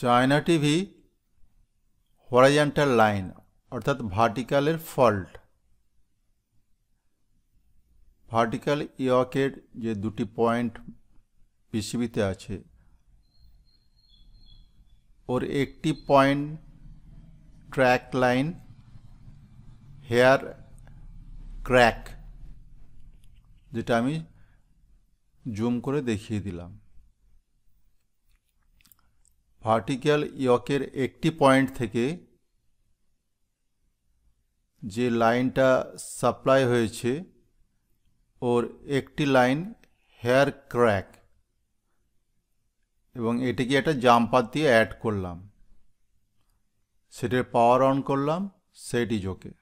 China TV horizontal line অর্থাৎ ভার্টিক্যালের fault vertical ইয়কের যে দুটি পয়েন্ট পৃথিবীতে আছে ওর একটি point track line hair crack যেটা আমি জুম করে দেখিয়ে দিলাম ভার্টিক্যাল ইয়কের একটি পয়েন্ট থেকে যে লাইনটা সাপ্লাই হয়েছে ওর একটি লাইন হেয়ার ক্র্যাক এবং এটিকে একটা জাম্পার দিয়ে অ্যাড করলাম সেটার পাওয়ার অন করলাম সেটি জোকে